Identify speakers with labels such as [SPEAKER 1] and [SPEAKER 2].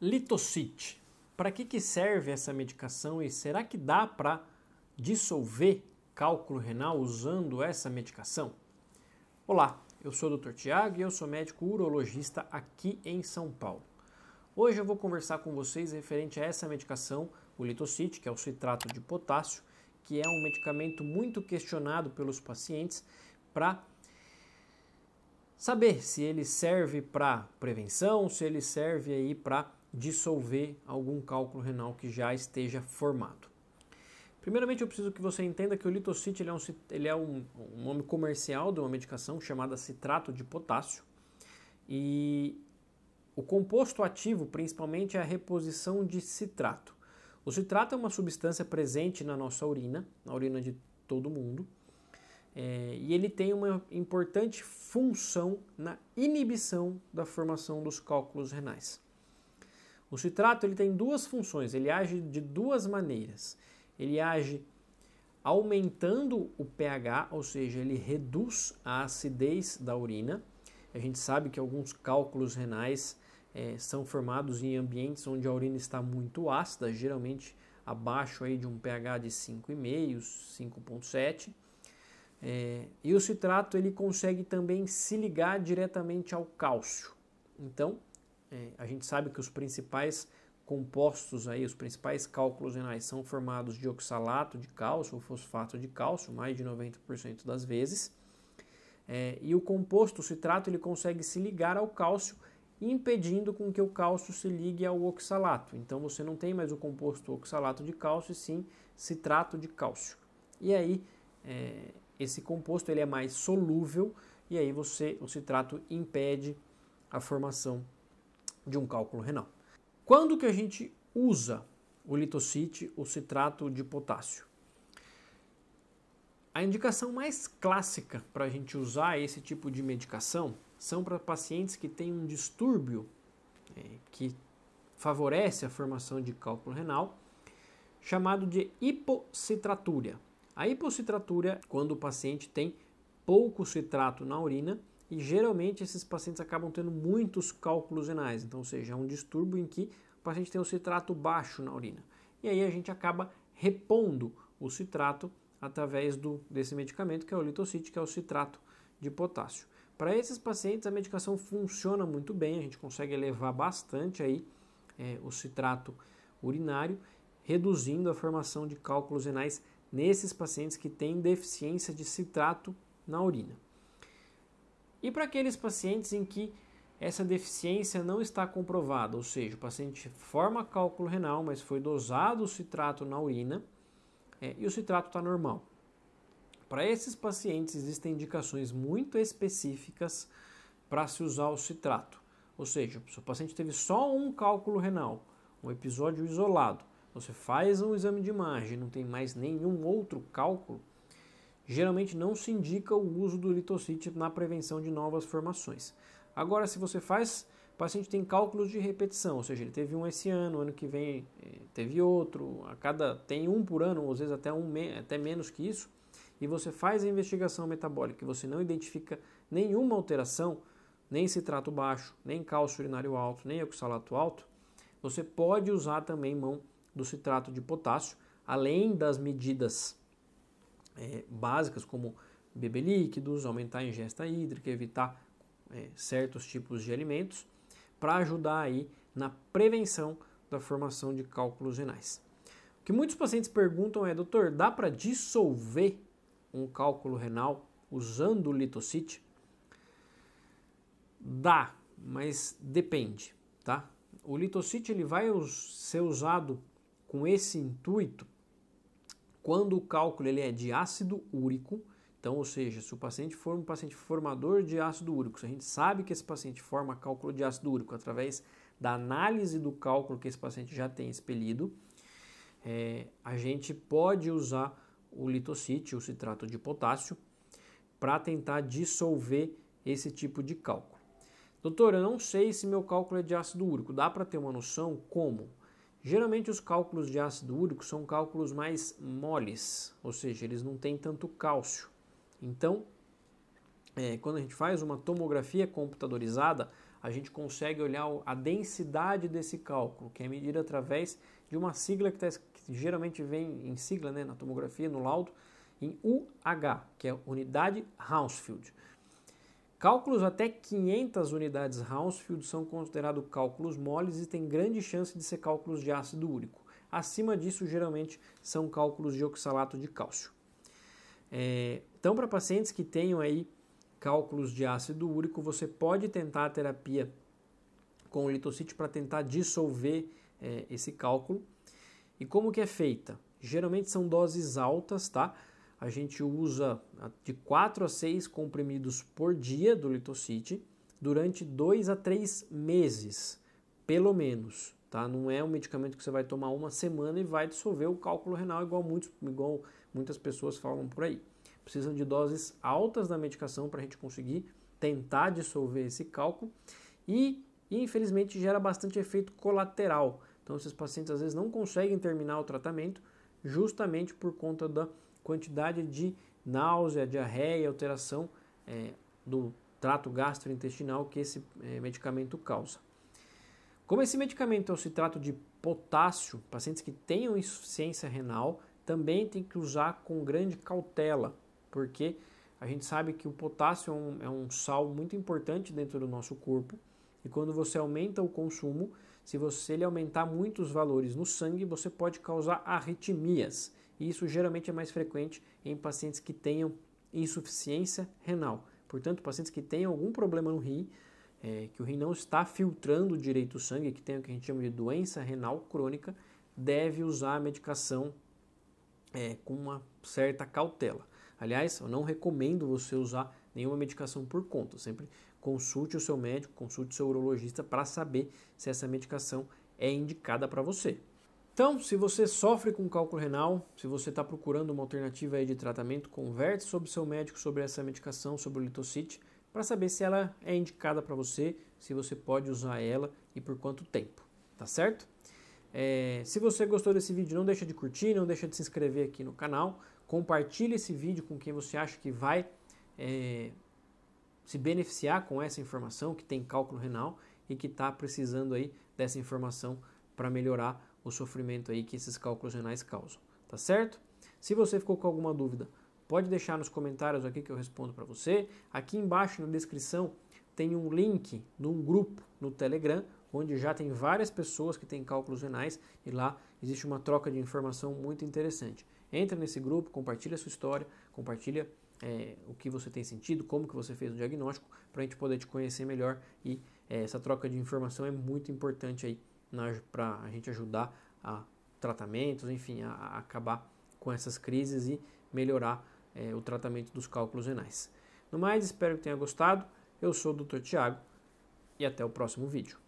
[SPEAKER 1] Litocite. Para que, que serve essa medicação e será que dá para dissolver cálculo renal usando essa medicação? Olá, eu sou o Dr. Tiago e eu sou médico urologista aqui em São Paulo. Hoje eu vou conversar com vocês referente a essa medicação, o Litocite, que é o citrato de potássio, que é um medicamento muito questionado pelos pacientes para saber se ele serve para prevenção, se ele serve aí para dissolver algum cálculo renal que já esteja formado. Primeiramente, eu preciso que você entenda que o litocite ele é, um, ele é um, um nome comercial de uma medicação chamada citrato de potássio. E o composto ativo, principalmente, é a reposição de citrato. O citrato é uma substância presente na nossa urina, na urina de todo mundo, é, e ele tem uma importante função na inibição da formação dos cálculos renais. O citrato ele tem duas funções, ele age de duas maneiras. Ele age aumentando o pH, ou seja, ele reduz a acidez da urina. A gente sabe que alguns cálculos renais é, são formados em ambientes onde a urina está muito ácida, geralmente abaixo aí de um pH de 5,5, 5,7. É, e o citrato ele consegue também se ligar diretamente ao cálcio. Então, é, a gente sabe que os principais compostos aí, os principais cálculos renais são formados de oxalato de cálcio ou fosfato de cálcio, mais de 90% das vezes. É, e o composto o citrato ele consegue se ligar ao cálcio, impedindo com que o cálcio se ligue ao oxalato. Então você não tem mais o composto oxalato de cálcio, e sim citrato de cálcio. E aí é, esse composto ele é mais solúvel e aí você o citrato impede a formação de um cálculo renal. Quando que a gente usa o litocite, o citrato de potássio? A indicação mais clássica para a gente usar esse tipo de medicação são para pacientes que têm um distúrbio é, que favorece a formação de cálculo renal, chamado de hipocitratúria. A hipocitratúria é quando o paciente tem pouco citrato na urina e geralmente esses pacientes acabam tendo muitos cálculos renais, então, ou seja, é um distúrbio em que o paciente tem um citrato baixo na urina. E aí a gente acaba repondo o citrato através do, desse medicamento que é o litocite, que é o citrato de potássio. Para esses pacientes a medicação funciona muito bem, a gente consegue elevar bastante aí é, o citrato urinário, reduzindo a formação de cálculos renais nesses pacientes que têm deficiência de citrato na urina. E para aqueles pacientes em que essa deficiência não está comprovada, ou seja, o paciente forma cálculo renal, mas foi dosado o citrato na urina é, e o citrato está normal. Para esses pacientes, existem indicações muito específicas para se usar o citrato. Ou seja, se o paciente teve só um cálculo renal, um episódio isolado, você faz um exame de imagem, não tem mais nenhum outro cálculo, geralmente não se indica o uso do litocite na prevenção de novas formações. Agora, se você faz, o paciente tem cálculos de repetição, ou seja, ele teve um esse ano, ano que vem eh, teve outro, a cada tem um por ano, ou às vezes até, um, até menos que isso, e você faz a investigação metabólica e você não identifica nenhuma alteração, nem citrato baixo, nem cálcio urinário alto, nem oxalato alto, você pode usar também mão do citrato de potássio, além das medidas é, básicas como beber líquidos, aumentar a ingesta hídrica, evitar é, certos tipos de alimentos, para ajudar aí na prevenção da formação de cálculos renais. O que muitos pacientes perguntam é, doutor, dá para dissolver um cálculo renal usando o litocite? Dá, mas depende, tá? O litocite ele vai ser usado com esse intuito quando o cálculo ele é de ácido úrico, então, ou seja, se o paciente for um paciente formador de ácido úrico, se a gente sabe que esse paciente forma cálculo de ácido úrico através da análise do cálculo que esse paciente já tem expelido, é, a gente pode usar o litocite, o citrato de potássio, para tentar dissolver esse tipo de cálculo. Doutor, eu não sei se meu cálculo é de ácido úrico. Dá para ter uma noção como? Geralmente os cálculos de ácido úrico são cálculos mais moles, ou seja, eles não têm tanto cálcio. Então, é, quando a gente faz uma tomografia computadorizada, a gente consegue olhar a densidade desse cálculo, que é medida através de uma sigla que, tá, que geralmente vem em sigla né, na tomografia, no laudo, em UH, que é Unidade Hounsfield. Cálculos até 500 unidades Hounsfield são considerados cálculos moles e têm grande chance de ser cálculos de ácido úrico. Acima disso, geralmente são cálculos de oxalato de cálcio. É, então, para pacientes que tenham aí cálculos de ácido úrico, você pode tentar a terapia com litocite para tentar dissolver é, esse cálculo. E como que é feita? Geralmente são doses altas, tá? a gente usa ah, de 4 a 6 comprimidos por dia do Litocite durante 2 a 3 meses, pelo menos. Tá? Não é um medicamento que você vai tomar uma semana e vai dissolver o cálculo renal, igual, muitos, igual muitas pessoas falam por aí. Precisam de doses altas da medicação para a gente conseguir tentar dissolver esse cálculo e, infelizmente, gera bastante efeito colateral. Então, esses pacientes às vezes não conseguem terminar o tratamento justamente por conta da quantidade de náusea, diarreia, alteração é, do trato gastrointestinal que esse é, medicamento causa. Como esse medicamento é o citrato de potássio, pacientes que tenham insuficiência renal também tem que usar com grande cautela, porque a gente sabe que o potássio é um, é um sal muito importante dentro do nosso corpo e quando você aumenta o consumo, se você ele aumentar muitos valores no sangue, você pode causar arritmias e isso geralmente é mais frequente em pacientes que tenham insuficiência renal. Portanto, pacientes que têm algum problema no rim, é, que o rim não está filtrando direito o sangue, que tem o que a gente chama de doença renal crônica, deve usar a medicação é, com uma certa cautela. Aliás, eu não recomendo você usar nenhuma medicação por conta. Sempre consulte o seu médico, consulte o seu urologista para saber se essa medicação é indicada para você. Então, se você sofre com cálculo renal, se você está procurando uma alternativa de tratamento, converse sobre seu médico sobre essa medicação, sobre o litocite, para saber se ela é indicada para você, se você pode usar ela e por quanto tempo, tá certo? É, se você gostou desse vídeo, não deixa de curtir, não deixa de se inscrever aqui no canal, compartilhe esse vídeo com quem você acha que vai é, se beneficiar com essa informação, que tem cálculo renal e que está precisando aí dessa informação para melhorar o sofrimento aí que esses cálculos renais causam, tá certo? Se você ficou com alguma dúvida, pode deixar nos comentários aqui que eu respondo para você. Aqui embaixo na descrição tem um link de um grupo no Telegram, onde já tem várias pessoas que têm cálculos renais e lá existe uma troca de informação muito interessante. Entra nesse grupo, compartilha a sua história, compartilha é, o que você tem sentido, como que você fez o diagnóstico, para a gente poder te conhecer melhor e é, essa troca de informação é muito importante aí para a gente ajudar a tratamentos, enfim, a, a acabar com essas crises e melhorar é, o tratamento dos cálculos renais. No mais, espero que tenha gostado. Eu sou o Dr. Tiago e até o próximo vídeo.